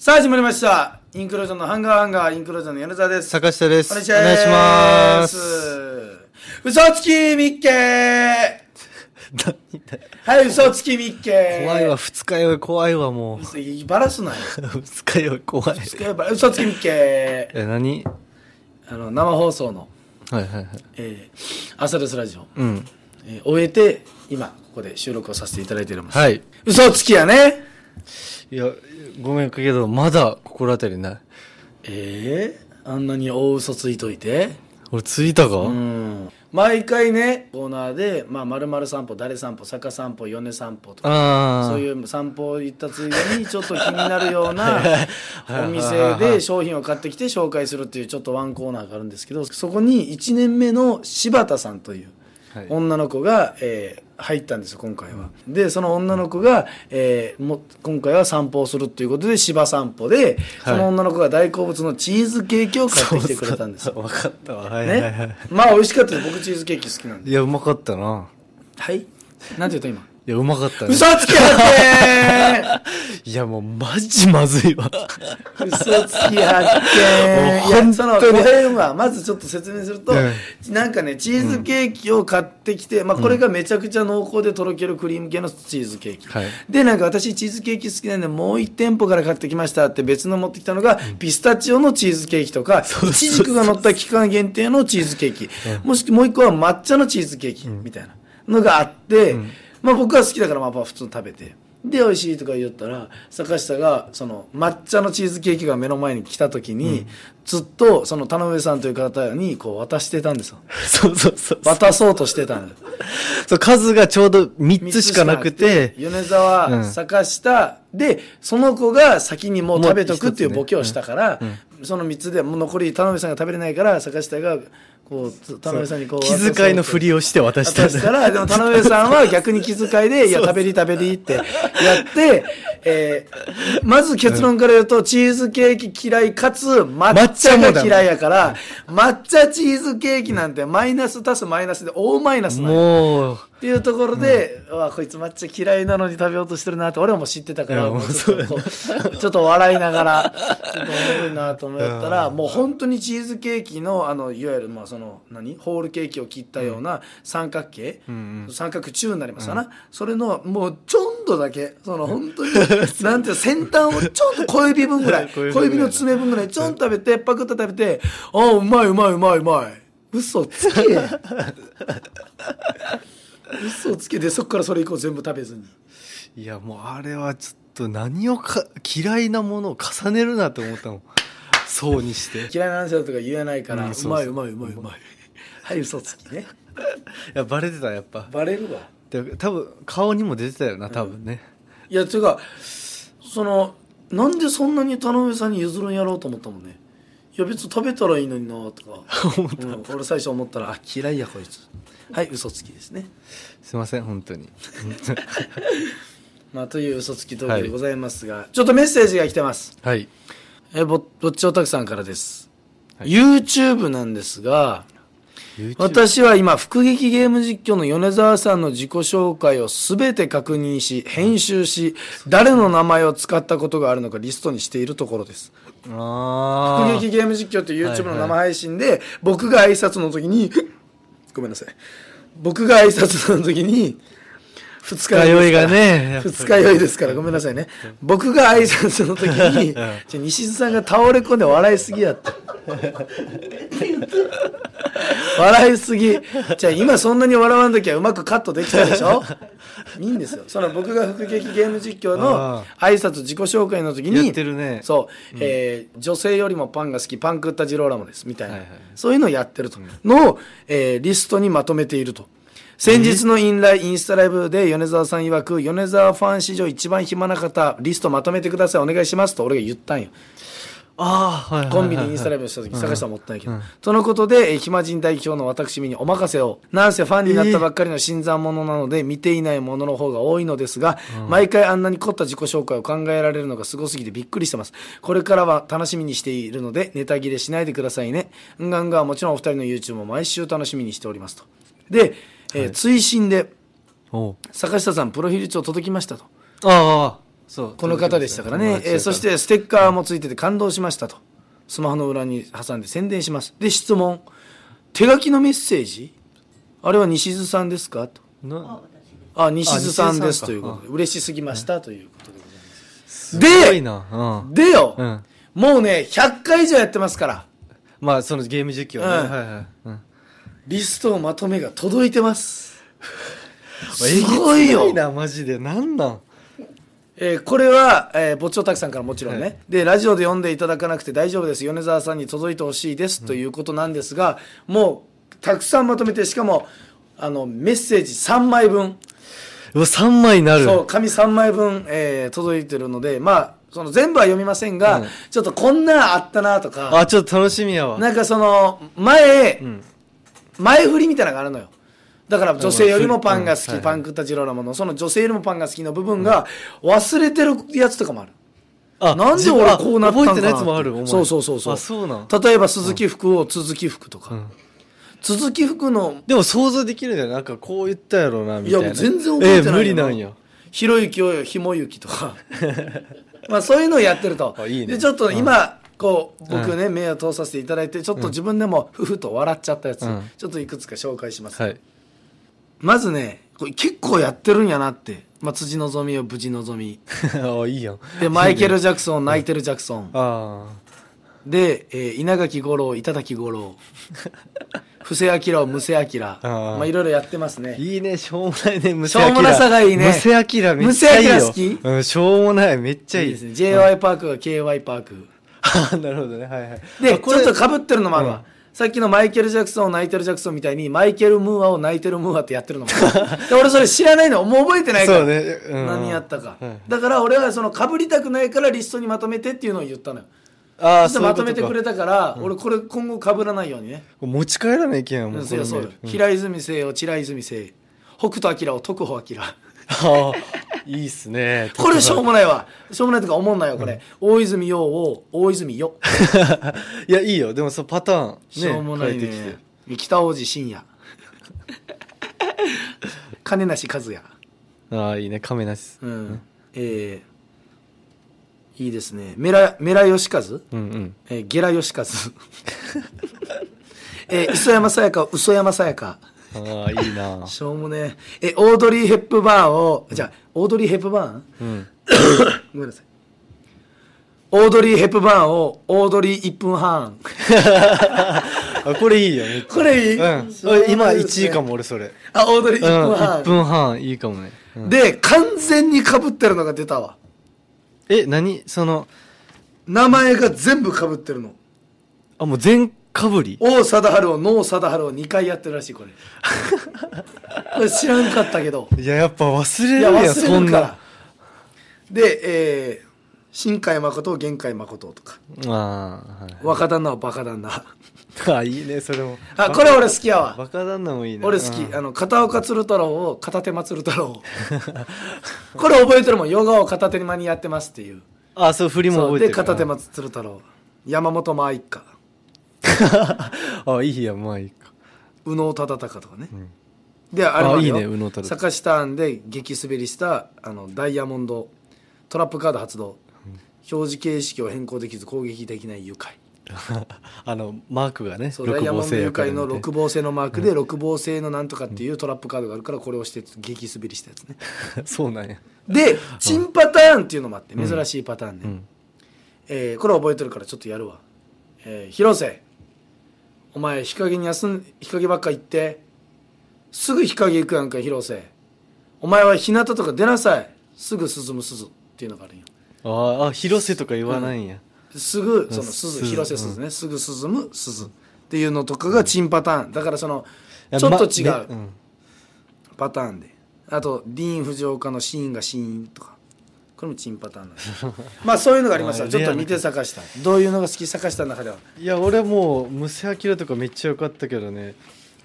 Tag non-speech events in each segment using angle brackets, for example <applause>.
さあ始まりましたインクルージョンのハンガーハンガーインクルージョンの柳沢です坂下です。お願いしまお願いしす。嘘つきミッケーはい嘘つきミッケー怖いわ、二日酔い怖いわ、もう。バラすなよ二日酔い怖い。嘘つきミッケえ、何あの生放送の、はいはいはい。えー、朝ですラジオ、うん。えー終えて今ここで収録をさせていただいております、はい。嘘つきやねいや、ごめんけど、まだ心当たりない。ええあんなに大嘘ついといて。俺、ついたか、うん。毎回ね、コーナーで、まあ、まる散歩、誰散歩、坂散歩、米散歩とか、ああ。そういう散歩行ったついでに、ちょっと気になるような <laughs> お店で商品を買ってきて紹介するっていう、ちょっとワンコーナーがあるんですけど、そこに1年目の柴田さんというはい女の子が、えー入ったんです今回は。でその女の子が、えー、も今回は散歩をするっていうことで芝散歩で、その女の子が大好物のチーズケーキを買ってきてくれたんですよ。分かったわ、はいはいはい、ね、まあ美味しかったです僕チーズケーキ好きなんでいやうまかったなはいなんて言った今いや、うまかったね。嘘つきやって <laughs> いや、もう、マジまずいわ。嘘つきやってもう本当に、その、ご縁は、まずちょっと説明すると、うん、なんかね、チーズケーキを買ってきて、まあ、これがめちゃくちゃ濃厚でとろけるクリーム系のチーズケーキ。で、なんか私、チーズケーキ好きなんで、もう一店舗から買ってきましたって別の持ってきたのが、ピスタチオのチーズケーキとか、チジクが乗った期間限定のチーズケーキ。もしくはもう一個は抹茶のチーズケーキみたいなのがあって、うんまあ、僕は好きだからまあ普通に食べてで美味しいとか言ったら坂下がその抹茶のチーズケーキが目の前に来た時に、うん、ずっとその田上さんという方にこう渡してたんですよそうそうそう渡そうとしてたんですそう数がちょうど3つしかなくて米沢、うん、坂下でその子が先にもう食べとくっていうボケをしたから、ねうん、その3つでもう残り田上さんが食べれないから坂下がこう田辺さんにこう気遣いのふりをして渡したらでも田辺さんは逆に気遣いで「<laughs> いや食べり食べり」ってやって、えー、まず結論から言うと、チーズケーキ嫌いかつ抹茶が嫌いやから抹茶チーズケーキなんてマイナス足すマイナスで大マイナスなんっていうところで、うん、わこいつ抹茶嫌いなのに食べようとしてるなって俺も知ってたからちょっと笑いながらちょっと面白いなと思ったら、もう本当にチーズケーキのあのいわゆるまあその何ホールケーキを切ったような三角形、うんうん、三角柱になりますたな、うん、それのもうちょんとだけその本当に <laughs> なんていう先端をちょんと小指分ぐらい <laughs> 小指の爪分ぐらいちょんと食べてパクッと食べて「ああうまいうまいうまいうまい」嘘つけ <laughs> 嘘つけでそこからそれ以降全部食べずにいやもうあれはちょっと何をか嫌いなものを重ねるなと思ったもんそうにして嫌いなんですよとか言えないから、うんそうまそういうまいうまいうまいはい嘘つきね <laughs> いやバレてたやっぱバレるわで多分顔にも出てたよな多分ね、いやというかそのなんでそんなに田上さんに譲るんやろうと思ったもんねいや別に食べたらいいのになとか思ったうん俺最初思ったらあ嫌いやこいつはい嘘つきですねすいません本当に <laughs> まあという嘘つき動画でございますが、ちょっとメッセージが来てますはいえぼぼっちおたくさんからです、はい、YouTube なんですが、YouTube? 私は今、腹劇ゲーム実況の米沢さんの自己紹介を全て確認し、編集し、誰の名前を使ったことがあるのかリストにしているところです。あ腹撃ゲーム実況という YouTube の生配信で、はいはい、僕が挨拶の時に、ごめんなさい。僕が挨拶の時に、二日酔いがね二日酔いですからごめんなさいね僕が挨拶の時に西津さんが倒れ込んで笑いすぎやって笑いすぎじゃあ今そんなに笑わん時はうまくカットできたでしょいいんですよその僕が副劇ゲーム実況の挨拶自己紹介の時に、ね、そう、うん、えー、女性よりもパンが好きパン食ったジローラモですみたいな、はいはい、そういうのをやってると、うん、のを、えー、リストにまとめていると。先日のインラインインスタライブで米沢さん曰く米沢ファン史上一番暇な方リストまとめてくださいお願いしますと俺が言ったんよああ、はい、コンビニインスタライブした時、探したもったいやけど、とのことで、暇人代表の私身にお任せを、なんせファンになったばっかりの新参者なので、見ていないものの方が多いのですが、毎回あんなに凝った自己紹介を考えられるのがすごすぎてびっくりしてます。これからは楽しみにしているので、ネタ切れしないでくださいね。うんがんがはもちろんお二人の YouTube も毎週楽しみにしておりますと。で、えー、追伸で坂下さんプロフィール帳届きましたとああそうこの方でしたからね、えー、そしてステッカーもついてて感動しましたとスマホの裏に挟んで宣伝しますで質問手書きのメッセージあれは西津さんですかとあ西津さんですということで嬉しすぎましたということでございますで、でよ、うん、もうね100回以上やってますからまあそのゲーム実況ね、うん、はいはい、うんリストをまとめが届いてます <laughs> すごいよなマジで何なんえー、これは、えー、ぼっちょたくさんからもちろんね、はい、でラジオで読んでいただかなくて大丈夫です米沢さんに届いてほしいです、うん、ということなんですがもうたくさんまとめてしかもあのメッセージ3枚分うわ3枚になるそう紙3枚分、えー、届いてるのでまあその全部は読みませんが、うん、ちょっとこんなあったなとかあちょっと楽しみやわなんかその前、うん前振りみたいなのがあるのよだから女性よりもパンが好き、うんはいはい、パン食った次郎なものその女性よりもパンが好きの部分が忘れてるやつとかもある、あなんで俺こうなったんてなそうそうそうそうそう例えば鈴木福を鈴木福とか、うん、鈴木福のでも想像できるんじゃなんかこう言ったやろなみたいないや全然覚えてない、えー、無理なんやひろゆきをひもゆきとか <laughs> まあそういうのをやってるといい、ね、でちょっと今、こう僕ね、目を通させていただいてちょっと自分でもふふと笑っちゃったやつ、ちょっといくつか紹介します、はい、まずねこれ結構やってるんやなって、まあ、辻希美を無事望みあいいやんでマイケル・ジャクソン泣いてるジャクソン、あで、えー、稲垣吾郎板垣吾郎 <laughs> 布施明を施明あまあ、いろいろやってますね。いいね、しょうもないね、むせしょうもなさがいいね。めっちゃいいよ。むせあ好きうん、しょうもない、めっちゃいい。いいですね。J.Y. パークが K.Y. パーク。<laughs> なるほどねはいはいでちょっとかぶってるのもあるわ、さっきのマイケル・ジャクソンを泣いてるジャクソンみたいにマイケル・ムーアを泣いてるムーアってやってるのも <laughs> で俺それ知らないのもう覚えてないから、ねうん、何やったか、だから俺はそのかぶりたくないからリストにまとめてっていうのを言ったのよあそまとめてくれたから俺これ今後かぶらないようにね持ち帰らないけんもうそうそう、ん、平泉聖を白泉聖北斗晶を徳穂晶あいいっすね。<laughs> これしょうもないわ。しょうもないとか思んないよ、これ。大泉洋を、大泉洋。<laughs> いや、いいよ。でもそのパターン、ね、しょうもないね。変てて北王子深夜。金梨和也。ああ、いいね。亀梨。うん。えー、いいですね。メラ、メラヨシカズうんうん。えー、ゲラヨシカズ。<laughs> えー、磯山さやか、嘘山さやか。ああいいなしょうもねえオードリー・ヘップバーンを、じゃあオードリー・ヘップバーン、うん、<coughs> ごめんなさいオードリー・ヘップバーンをオードリー1分半これいいよねこれいい、うん、今1位かも俺それあオードリー1分半、うん、1分半いいかもね、うん、で完全にかぶってるのが出たわえ何その名前が全部かぶってるのあもう全かぶり王貞治を脳貞治を2回やってるらしいこれ知らんかったけどいややっぱ忘れるやんやで、えー、新海誠玄海誠とかあ、はい、若旦那はバカ旦那あいいねそれもあこれ俺好きやわバカ旦那もいいね俺好きあの片岡鶴太郎を片手間鶴太郎これ覚えてるもんヨガを片手間にやってますっていうあそう振りも覚えてるで片手間鶴太郎山本真一家 <laughs> あいいやまあいいか宇野忠敬とかね、うんであれはいいね宇野坂下案で激滑りしたあのダイヤモンドトラップカード発動、うん、表示形式を変更できず攻撃できない誘拐 <laughs> あのマークがねそうダイヤモンド誘拐の六芒星のマークで、六芒星のなんとかっていうトラップカードがあるからこれをして激滑りしたやつね <laughs> そうなんやで珍パターンっていうのもあって珍しいパターンね、うん、えー、これ覚えてるからちょっとやるわ、えー、広瀬お前日陰に休ん日陰ばっか行ってすぐ日陰行くやんか広瀬お前は日向とか出なさいすぐ涼む涼っていうのがあるんやああ広瀬とか言わないんや、すぐその涼広瀬涼ね、うん、すぐ涼む涼っていうのとかがチンパターン、うん、だからそのちょっと違うパターンであとディーン・フジオカのシーンがシーンとかこれもチンパターンなんです <laughs> まあそういうのがありましたちょっと見て探したどういうのが好き探した中ではいや俺もうムセアキラとかめっちゃ良かったけどね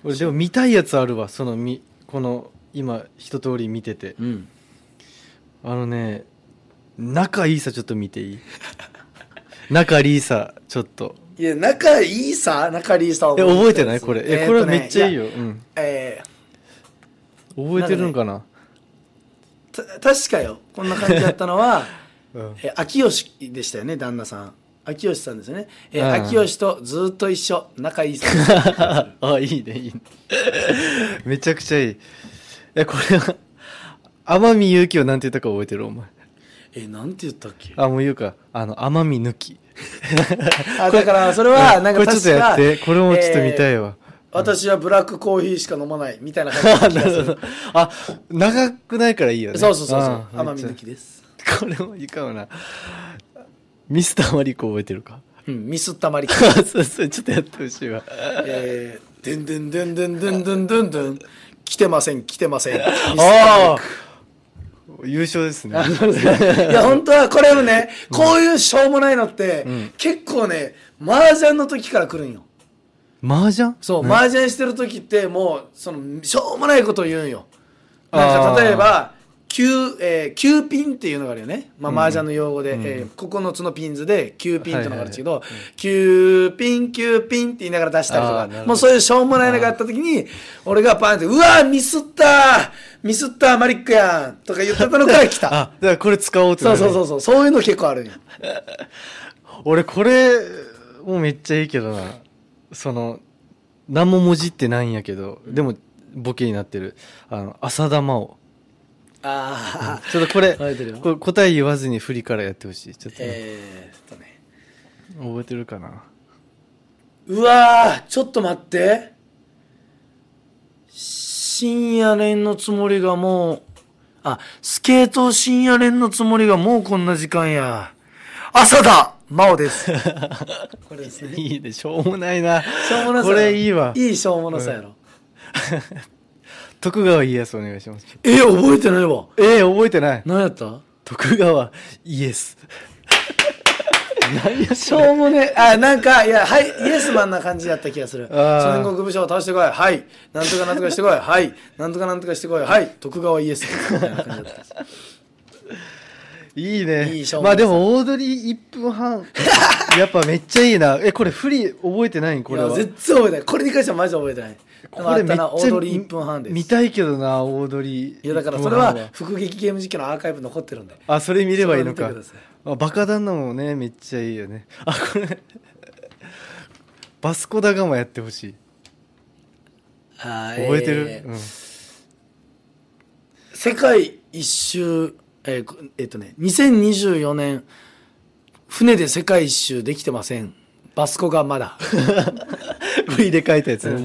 俺でも見たいやつあるわそのみこの今一通り見てて、うん、あのね仲いいさちょっと見ていい仲いいさちょっといや仲いいさ仲いいさ覚えてないこれえ、ーね、これはめっちゃいいよ、うん、えー、覚えてるのかな確かよこんな感じだったのは、<laughs> うん、え秋吉でしたよね旦那さん秋吉さんですよね、え秋吉とずっと一緒仲いい <laughs> あいいねいいね <laughs> めちゃくちゃいいえこれは天海祐希をなんて言ったか覚えてるお前えなんて言ったっけあもう言うかあの天海抜きあだからそれはなんか確かこれちょっとやってこれもちょっと見たいわ、えー私はブラックコーヒーしか飲まないみたいな感じで <laughs> あ長くないからいいよねそうそうそうそう天海抜きですこれもいかもなミスターマリコ覚えてるかうんミスターマリコ <laughs> そうそうちょっとやってほしいわえー、でんでんでんでんでんでんでんでん来てません来てませんああ優勝ですね。<laughs> いや、本当はこれもね、こういうしょうもないのって、うん、結構ね、麻雀の時から来るんよ。麻雀そう、麻雀してる時ってもうそのしょうもないことを言うんよなんか例えば9、えー、ピンっていうのがあるよね、まあ、麻雀の用語で、うん、えー、9つのピンズで9ピンってのがあるんですけど、9ピン9ピンって言いながら出したりとかもうそういうしょうもないのがあった時に俺がパンって「うわミスったミスったマリックやん!」とか言ってたのから来たあだからこれ使おうって、ね、そうそうそうそういうの結構あるんや <laughs> 俺これもうめっちゃいいけどなその何も文字ってないんやけど、でもボケになってるあの浅田真央ああ、ちょっとこれこ答え言わずに振りからやってほしいちょっと、えー、ちょっとね覚えてるかなうわちょっと待って深夜練のつもりがもうあスケート深夜練のつもりがもうこんな時間や朝だ真央です。<laughs> これですね。いいで、しょうもないな。しょうもなさ。これいいわ。いいしょうもなさやろ。<laughs> 徳川家康お願いします。えー、覚えてないわ。えー、覚えてない。何やった徳川家康。ス。何やしょうもねあなんかいやはいイエスマンな感じだった気がする戦国武将を倒してこいはいなんとかなんとかしてこいはいなんとかなんとかしてこいはい徳川家康。いいね。いい勝負まあでも、オードリー1分半。<laughs> やっぱめっちゃいいな。え、これ、リー覚えてないこれは。絶対覚えてない。これに関してはマジ覚えてない。これめっちゃオードリー1分半です。見たいけどな、オードリー。いや、だからそれは、伏劇ゲーム実況のアーカイブ残ってるんで。あ、それ見ればいいのか。あバカ旦那もね、めっちゃいいよね。あ、これバスコダガマやってほしい。覚えてる、えーうん、世界一周えっ、ー、えー、とね、2024年、船で世界一周できてません。バスコがまだ。<laughs> V で書いたやつね、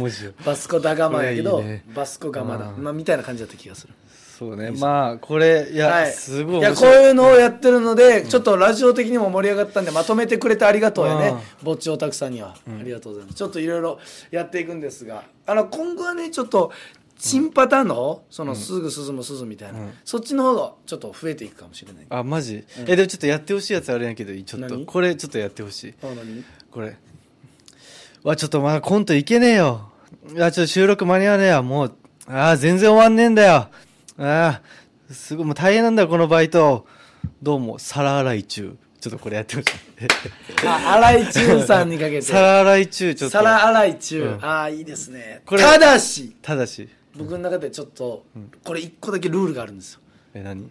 バスコだがまやけど、いいね、バスコがまだ。まあ、みたいな感じだった気がする。そうね。まあ、これ、いや、はい、すごいい。や、こういうのをやってるので、うん、ちょっとラジオ的にも盛り上がったんで、まとめてくれてありがとうやね。ぼっちおたくさんには、うん。ありがとうございます。ちょっといろいろやっていくんですが、あの、今後はね、ちょっと新パターンのそのすぐ進む進むみたいな、うんそっちの方がちょっと増えていくかもしれないあマジ、えでもちょっとやってほしいやつあるんやけどちょっとこれちょっとやってほしいあ何これわちょっとまだコントいけねえよあちょっと収録間に合わねえやもうああ全然終わんねえんだよああすごいもう大変なんだよこのバイトどうも皿洗い中ちょっとこれやってほしい。<laughs> あ荒井中さんにかけて皿洗い中ちょっと皿洗い中、ああいいですねこれただしただし僕の中でちょっと、これ一個だけルールがあるんですよえ何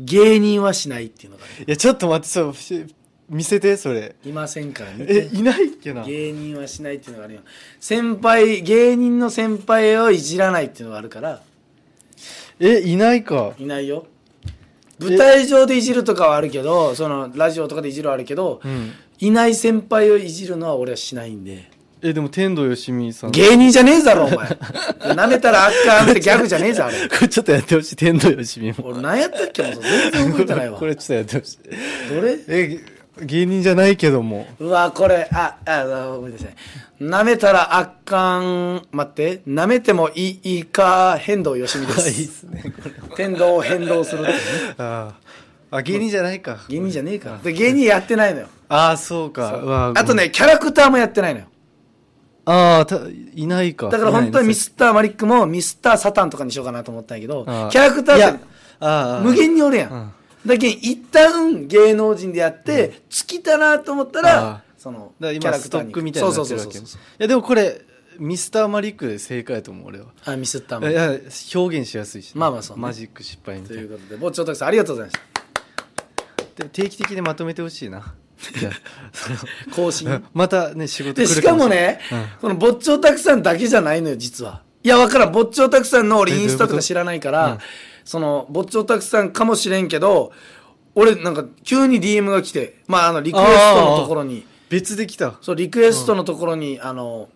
芸人はしないっていうのがいやちょっと待ってそう見せてそれいませんから見えいないっけな芸人はしないっていうのがあるよ先輩芸人の先輩をいじらないっていうのがあるからえいないかいないよ舞台上でいじるとかはあるけどそのラジオとかでいじるはあるけど、うんいない先輩をいじるのは俺はしないんでえでも天童よしみさん芸人じゃねえだろお前 <laughs> 舐めたらあかんって <laughs> ギャグじゃねえぞあれこれちょっとやってほしい天童よしみも俺何やったっけもう全然動いてないわこれちょっとやってほしいどれえ芸人じゃないけどもうわこれああごめんなさい舐めたらあかん待って舐めてもいいか変動よしみです <laughs> いいっすね天童を変動するね、ああ芸人じゃないか芸人じゃねえかで芸人やってないのよああそうかあとねキャラクターもやってないのよああ、たいないか。だから本当にミスターマリックもミスターサタンとかにしようかなと思ったんやけど、キャラクターって無限におるやん。だけ一旦芸能人でやって、う尽きたなと思ったら、その、だ今ストックみたいな。なうそうそう。いや、でもこれ、ミスターマリックで正解と思う俺はあミスターマリック表現しやすいし、まあまあそう、マジック失敗ということでもうちょっとさんありがとうございましたで定期的にまとめてほしいな <laughs> 更新 <laughs> またね仕事でしかもね、うん、このぼっちょたくさんだけじゃないのよ実はいやわからんぼっちょたくさんの俺インスタとか知らないから、うん、そのぼっちょたくさんかもしれんけど俺なんか急に DM が来てまああのリクエストのところに別で来たそうリクエストのところに、うん、あの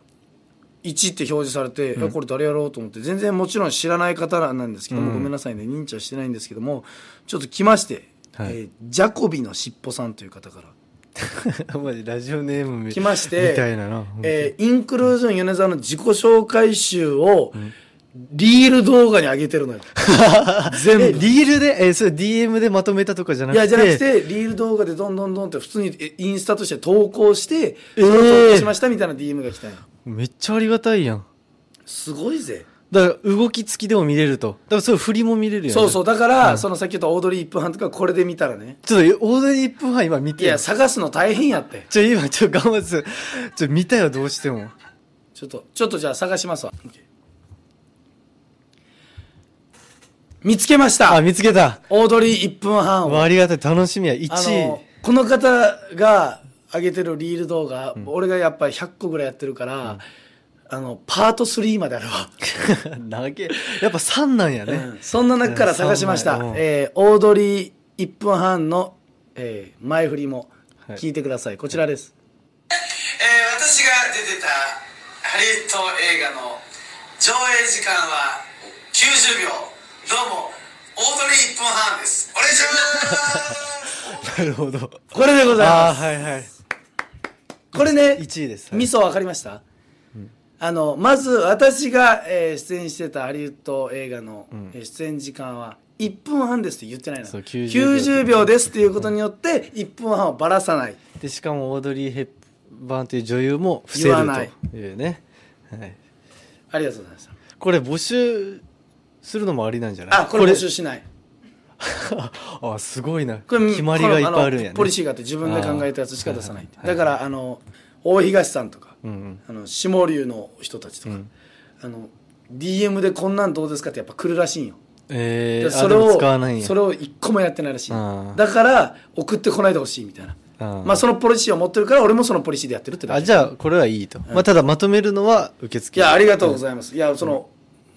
1って表示されて、うん、これ誰やろうと思って全然もちろん知らない方なんですけども、うん、ごめんなさいね認知はしてないんですけどもちょっと来まして、はい、えー、ジャコビのしっぽさんという方から <laughs> マジラジオネームみ来ましてみたいなな、えー、インクルージョン米沢の自己紹介集を、うんリール動画に上げてるのよ。<laughs> 全部。リールで、えー、それ DM でまとめたとかじゃなくていや、じゃなくて、リール動画でどんどんどんって普通にインスタとして投稿して、えー、投稿しましたみたいな DM が来たよ。めっちゃありがたいやん。すごいぜ。だから動き付きでも見れると。だからそういう振りも見れるよね。そうそう。だから、うん、そのさっき言ったオードリー1分半とかこれで見たらね。ちょっと、オードリー1分半今見て。いや、探すの大変やって。ちょ、今ちょ、頑張って、ちょ、見たよ、どうしても。ちょっと、ちょっとじゃあ探しますわ。見つけました。あ、見つけた。オードリー1分半を。ありがたい。楽しみや。1位。この方が上げてるリール動画、うん、俺がやっぱり100個ぐらいやってるから、うんあの、パート3まであるわ。<laughs> やっぱ3なんやね。うん、そんな中から探しました。えー、オードリー1分半の、えー、前振りも聞いてください。はい、こちらです。えー、私が出てたハリウッド映画の上映時間は90秒。どうも、オードリー1分半です。お願いします <laughs> なるほど。これでございます。はいはい。これね、1位です。はい、味噌分かりましたあのまず私が、えー、出演してたハリウッド映画の、うん、出演時間は1分半ですって言ってないの 90, 90秒ですっていうことによって1分半をばらさないでしかもオードリー・ヘッバーンという女優も伏せるというね、はい、ありがとうございましたこれ募集するのもありなんじゃないあこれ募集しない <laughs> あすごいな決まりがいっぱいあるんや、ね、ポリシーがあって自分で考えたやつしか出さないだからあの大東さんとか、うんうあの下流の人たちとか、うん、あの DM でこんなんどうですかってやっぱ来るらしいんよ。えー、それをそれを一個もやってないらしいだから送ってこないでほしいみたいなまあそのポリシーを持ってるから俺もそのポリシーでやってるってあじゃあこれはいいと、うん、まあ、ただまとめるのは受付いやありがとうございます、うん、いやその、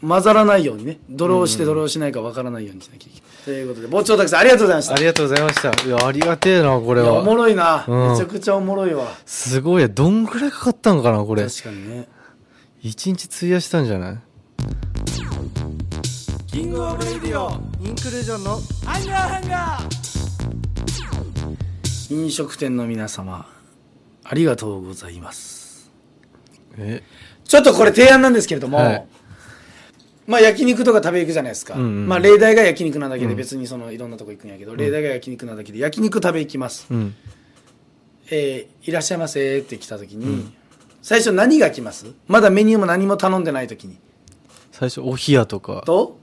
混ざらないようにね、ドローしてドローしないかわからないようにしなきゃいけない。ということで、傍聴たくさんありがとうございました。ありがとうございました。いや、ありがてえな、これは。おもろいな、うんめちゃくちゃおもろいわ。すごい。どんぐらいかかったんかな、これ。確かにね。一日費やしたんじゃないキングオブレディオ、インクルージョンのハンガーハンガー飲食店の皆様、ありがとうございます。えちょっとこれ提案なんですけれども、はいまあ焼肉とか食べ行くじゃないですか、うんうんまあ、例題が焼肉なだけで別にそのいろんなとこ行くんやけど、例題が焼肉なだけで焼肉食べ行きます、うんえーいらっしゃいませ」って来た時に、最初何が来ますまだメニューも何も頼んでない時に最初お冷やとかと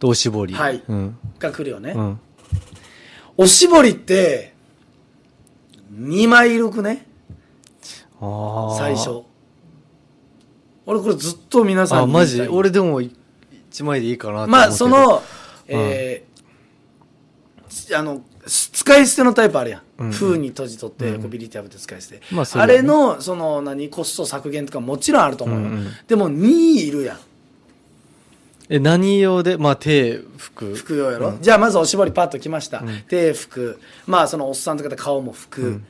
とおしぼりはいうんが来るよね、うんおしぼりって2枚いるくねああ最初俺これずっと皆さんあマジ俺でも1枚でいいかなまあその、えー、あの使い捨てのタイプあるやん、うんうん、封に閉じ取って、こうビリティアブて使い捨て、まあね、あれのその何コスト削減とかもちろんあると思うよ、うんうん、でも2いるやんえ何用で、まあ、手服服用やろ、うん、じゃあまずおしぼりパッときました、うん、手服まあそのおっさんとかで顔も拭うん、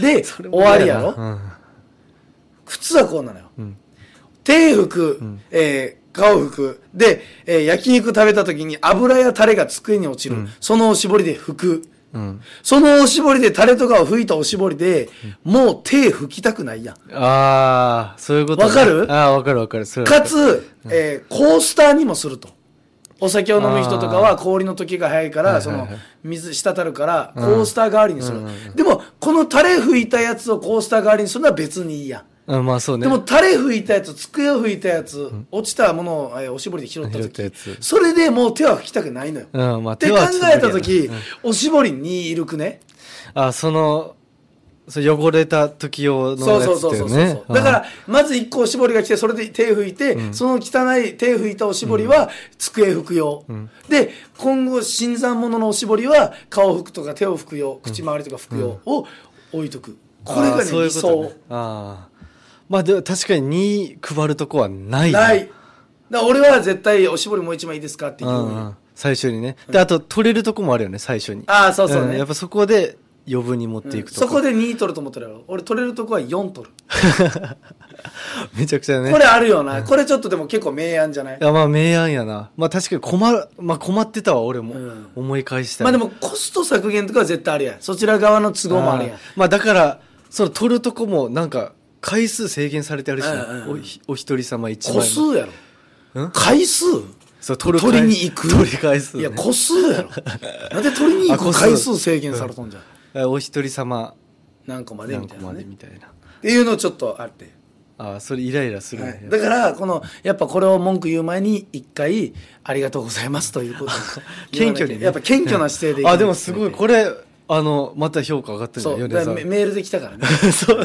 で <laughs> 終わりやろ、うん、靴はこうなのよ、手拭く、えー、顔拭く。で、えー、焼肉食べた時に油やタレが机に落ちる。うん、そのおしぼりで拭く。うん、そのおしぼりでタレとかを拭いたおしぼりで、もう手拭きたくないやん。ああ、そういうこと、ね、わかるああ、わかるわかる。それかつ、うん、えー、コースターにもすると。お酒を飲む人とかは氷の時が早いから、その水滴るから、コースター代わりにする。でも、このタレ拭いたやつをコースター代わりにするのは別にいいやん。あまあそうね。でも、タレ拭いたやつ、机を拭いたやつ、落ちたものを、えー、おしぼりで拾った時それでもう手は拭きたくないのよ。うん、まあ手はって考えた時、おしぼりにいるくね。あ、その、そ汚れた時用のやつそうそうそうそうだからまず1個おしぼりが来てそれで手拭いて、うん、その汚い手拭いたおしぼりは机拭く用、うん、で今後新参者のおしぼりは顔拭くとか手を拭く用口周りとか拭く用を置いとく、うん、これがね理想、ああまあでも確かに2配るとこはないなないだ俺は絶対おしぼりもう一枚いいですかって言う、うんうん、最初にねであと取れるとこもあるよね最初にああそうそうね、うん、やっぱそこで余分に持っていくと、うん、そこで2取ると思ったら俺取れるとこは4取る <laughs> めちゃくちゃねこれあるよな、うん、これちょっとでも結構明暗じゃないいやまあ明暗やなまあ確かに困る、まあ、困ってたわ俺も、うん、思い返したまあでもコスト削減とかは絶対あるやんそちら側の都合もあるやんまあだからその取るとこもなんか回数制限されてあるし、おお一人様1枚個数やろ回数そう取りに行く取り回数、ね、いや個数やろなんで取りに行く回数制限されとんじゃん、うん、お一人様何個までみたいな、ね、っていうのちょっとあってああそれイライラするね、はい、だからこのやっぱこれを文句言う前に一回「ありがとうございます」ということ謙虚に、ね、やっぱ謙虚な姿勢で、うあでもすごいこれあの、また評価上がってるんだよ、米メールで来たからね。<laughs> そう。<laughs>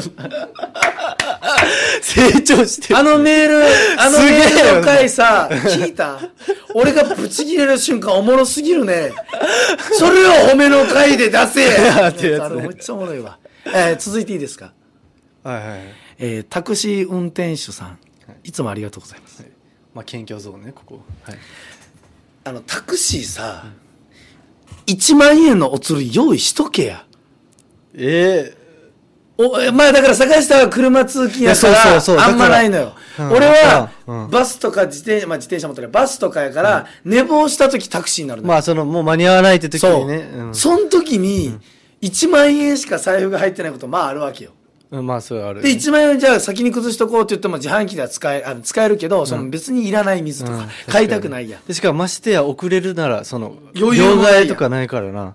成長してる。あのメール、あのメールの回さ、聞いた俺がブチ切れる瞬間おもろすぎるね。それを褒めの回で出せ <laughs> ってやつ、めっちゃおもろいわ。え続いていいですかはいはい。えタクシー運転手さん、いつもありがとうございます。まあ、謙虚ゾうね、ここ。はい。あの、タクシーさ、1万円のお釣り用意しとけや。ええー、お前だから坂下は車通勤やからあんまないのよ、俺はバスとか自転,、まあ、自転車持ってるバスとかやから、寝坊した時タクシーになるまあそのもう間に合わないって時にねそ,、ん、その時に1万円しか財布が入ってないことまああるわけよ、うんまあそあるで1万円じゃあ先に崩しとこうって言っても自販機では使えあの使えるけどその別にいらない水とか、うん買いたくないやんでしかもましてや遅れるならその余裕がないとかないからな、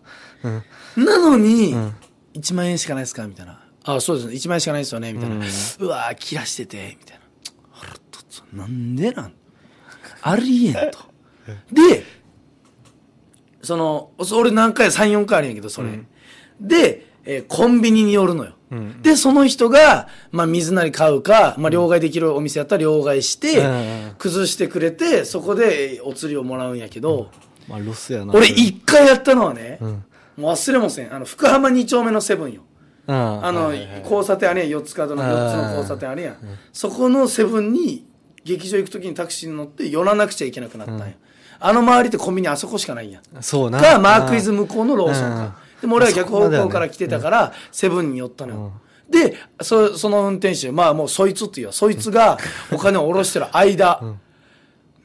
うん、なのに、1万円しかないですかみたいな。あ、そうですね。1万円しかないですよね。みたいな。ううわ切らしてて、みたいな。腹とつなんでなんありえんと。で、その、そ俺何回、3、4回あるんやけど、それ。うんで、えー、コンビニに寄るのよ。うんうん、で、その人が、まあ、水なり買うか、まあ、両替できるお店やったら両替して、うん、崩してくれて、そこでお釣りをもらうんやけど、うん、まあ、ロスやな。俺、一回やったのはね、うん、もう忘れもせん。あの、福浜2丁目のセブンよ。あの、交差点あれやん、四つ角の4つの交差点あれやん。そこのセブンに、劇場行く時にタクシーに乗って寄らなくちゃいけなくなったんや。あの周りってコンビニあそこしかないんや。そうな。か、マークイズ向こうのローソンか。で俺は逆方向から来てたから、セブンに寄ったのよ。でそ、その運転手、まあもうそいつっていうよ。そいつがお金を下ろしてる間、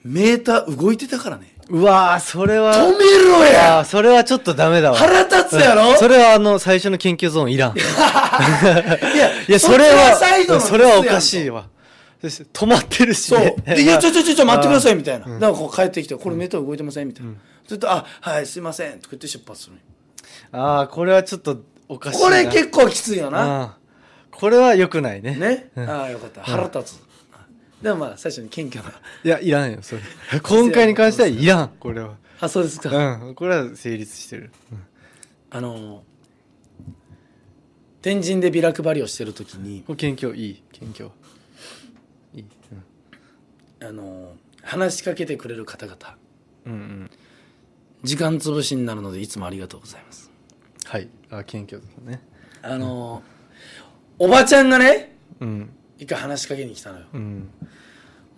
メーター動いてたからね。うわそれは。止めろやそれはちょっとダメだわ。腹立つやろ、うん、それはあの、最初の研究ゾーンいらん。いや、<laughs> いや、それは、それはおかしいわ。止まってるし、ね、そう。いや、ちょちょちょちょ、待ってください、みたいな。なんかこう帰ってきて、これメーター動いてませんみたいな。ずっと、あ、はい、すいません、とか言って出発する、ああ、これはちょっとおかしいな。これ結構きついよな。これは良くないね。ね。ああ、よかった。腹立つ。でもまあ、最初に謙虚な。いや、いらんよ、それ。今回に関してはいらん、これは。あ、そうですか。うん、これは成立してる。あの天神でビラ配りをしてる時に。謙虚、いい、謙虚。いい。うん、あの話しかけてくれる方々。うんうん。時間潰しになるのでいつもありがとうございますはいあ謙虚ですねあの、うん、おばちゃんがね、うん、一回話しかけに来たのよ、うん、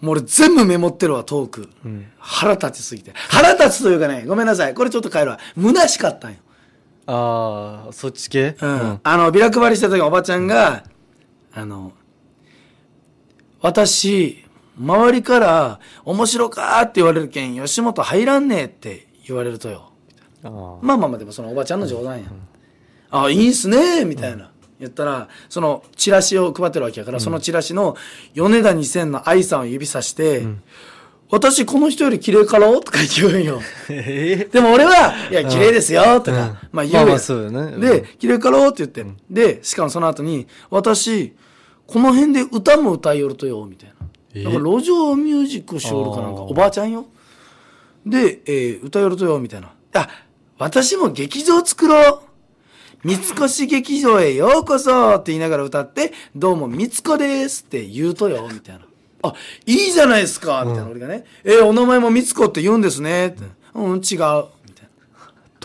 もう俺全部メモってるわトーク、うん、腹立ちすぎて腹立つというかねごめんなさいこれちょっと変えるわ虚しかったんよああそっち系うん、あのビラ配りした時おばちゃんが、あの私周りから面白かって言われるけん吉本入らんねえって言われるとよまあまあまあでもそのおばちゃんの冗談や、ああいいんすねみたいな、言ったらそのチラシを配ってるわけやから、そのチラシの米田2000の愛さんを指さして、私この人より綺麗かろうとか言うんよ。でも俺は、いや、綺麗ですよとか、まあ言うやん。で、綺麗かろうって言って、で、しかもその後に、私、この辺で歌も歌いよるとよ、みたいな。なんか路上ミュージックしよるかなんか、おばあちゃんよ。で、えー、歌よるとよ、みたいな。あ、私も劇場作ろう三越劇場へようこそって言いながら歌って、どうも三越ですって言うとよ、みたいな。あ、いいじゃないですかみたいな、俺がね。えー、お名前も三越って言うんですねって。うん、違う。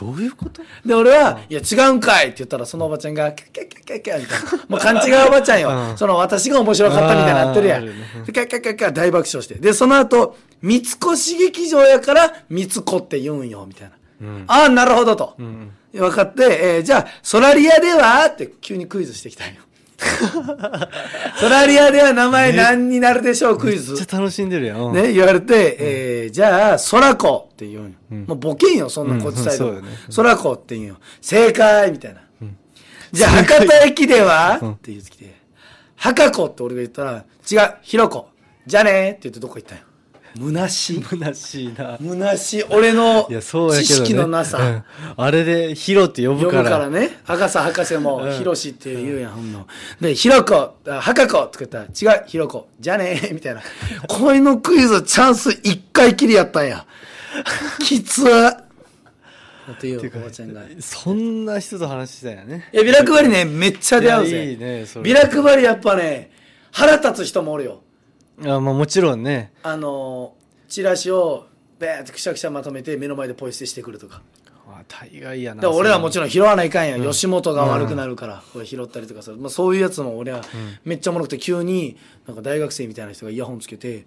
どういうことで、俺は、いや、違うんかいって言ったら、そのおばちゃんが、キャキャキャキャキャみたいな。もう勘違いおばちゃんよ。その、私が面白かったみたいになってるやん。キャキャキャキャ大爆笑して。で、その後、三越劇場やから、三つ子って言うんよ、みたいな。うん、ああ、なるほどと。うん、分かって、えー、じゃあ、ソラリアではって急にクイズしてきたんよ。ソラリアでは名前何になるでしょう、クイズ。めっちゃ楽しんでるやん。ね、言われて、えー、じゃあ、ソラコって言うんよ。もうボケんよ、そんなこっちサイド。ソラコって言うんよ。正解みたいな。じゃあ、博多駅ではって言ってきて、博子って俺が言ったら、違う、ひろこ。じゃねーって言ってどこ行ったんよ。虚しい虚しいな虚しい俺の知識のなさ、ねあれでヒロって呼ぶから呼ぶからね博士博士もヒロシって言うやん、ほんのでヒロコ博カって言ったら違うヒロコじゃねえ <laughs> みたいな声のクイズチャンス一回きりやったんやきつっていうおばちゃんがそんな人と話してたんやねいやビラ配りねめっちゃ出会うぜいい、ね、ビラ配りやっぱね腹立つ人もおるよあまあもちろんねあのチラシをベーってくしゃくしゃまとめて目の前でポイ捨てしてくるとかあ大概やなだら俺らはもちろん拾わないかんや、うん、吉本が悪くなるから、これ拾ったりとかさ、まあ、そういうやつも俺はめっちゃおもろくて急になんか大学生みたいな人がイヤホンつけて「うん、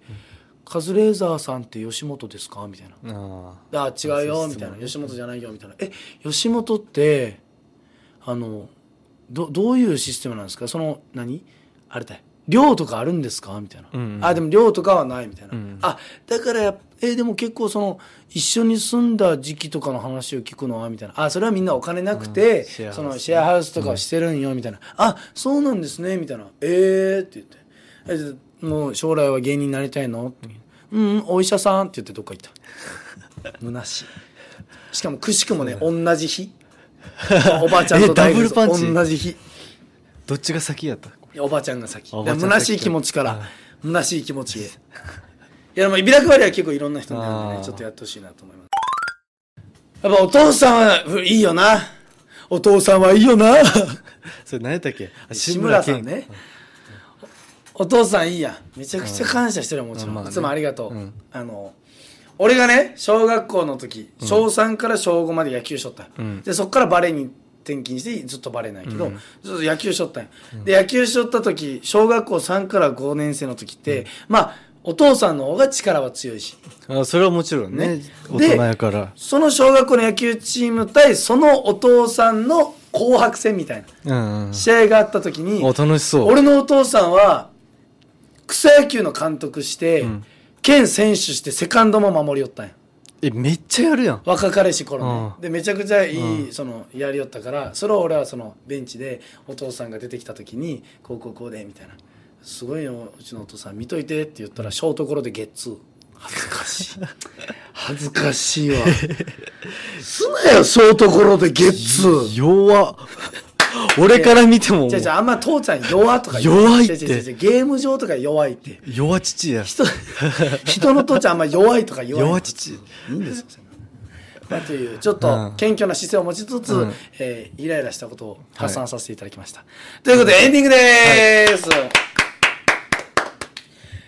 カズレーザーさんって吉本ですか?」みたいな「ああ違うよ」みたいな「吉本じゃないよ」みたいな「え吉本ってあのどどういうシステムなんですかその何あれだよ量とかあるんですかみたいな、うんうん、あでも量とかはないみたいな、うん、あだからやえー、でも結構その一緒に住んだ時期とかの話を聞くのはみたいなあそれはみんなお金なくて、シそのシェアハウスとかをしてるんよみたいな、うん、あそうなんですねみたいなえー、って言ってえもう将来は芸人になりたいのってうん、うん、お医者さんって言ってどっか行った <laughs> 虚しいしかもくしくもね同じ日おばあちゃんと大学同じ日どっちが先やったおばあちゃんが先おば虚しい気持ちから虚しい気持ちへいやいびビくわりは結構いろんな人なんでねちょっとやってほしいなと思いますやっぱお父さんはいいよなお父さんはいいよなそれ何やったっけあ志村さんねお父さんいいやめちゃくちゃ感謝してるよもちろん、ういつもありがとう、うんあの俺がね小学校の時小3から小5まで野球しとった、うんでそっからバレーに転勤してずっとバレないけど、うん、ずっと野球しとったんや、うん、で野球しとった時小学校3から5年生の時って、うん、まあお父さんの方が力は強いしあそれはもちろんねね大人やからその小学校の野球チーム対そのお父さんの紅白戦みたいな、試合があった時に楽しそう俺のお父さんは草野球の監督して、県選手してセカンドも守りよったんやえめっちゃやるやん若彼氏頃ね、うんでめちゃくちゃいい、そのやりよったからそれを俺はそのベンチでお父さんが出てきた時に「こうこうこうで」みたいな「すごいようちのお父さん見といて」って言ったらショートコロでゲッツー恥ずかしい <laughs> 恥ずかしいわすなよショートコロでゲッツー弱っ俺から見てもじゃじゃあんま父ちゃん弱とか弱いって違う違う違う。ゲーム上とか弱いって。弱父や。人、<laughs> 人の父ちゃんあんま弱いとか弱い。弱父。いいんですよ、まあ、というちょっと謙虚な姿勢を持ちつつ、うん、えー、イライラしたことを発散させていただきました、はい、ということでエンディングです、はい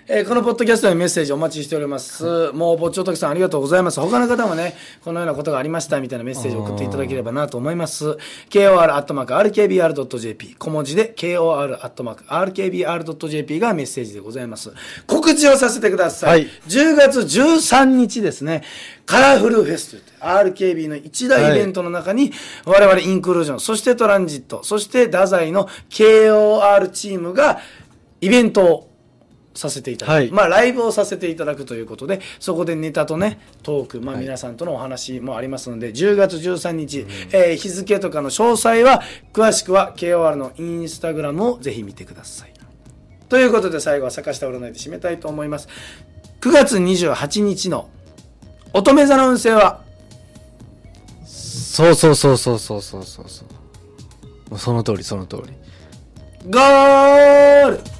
えー、このポッドキャストのメッセージお待ちしております。はい、もう、ぼっちおときさんありがとうございます。他の方もね、このようなことがありましたみたいなメッセージを送っていただければなと思います。kor.rkbr.jp 小文字で kor.rkbr.jp がメッセージでございます。告知をさせてください。はい、10月13日ですね、カラフルフェスとって。RKB の一大イベントの中に、我々インクルージョン、そしてトランジット、そして太宰の KOR チームがイベントをさせていただく、はい、まあ、ライブをさせていただくということでそこでネタとねトーク、まあ、皆さんとのお話もありますので、はい、10月13日、えー、日付とかの詳細は詳しくは KOR のインスタグラムをぜひ見てくださいということで最後は坂下占いで締めたいと思います9月28日の乙女座の運勢はそうそうそうそうそうそうそうその通りその通りゴール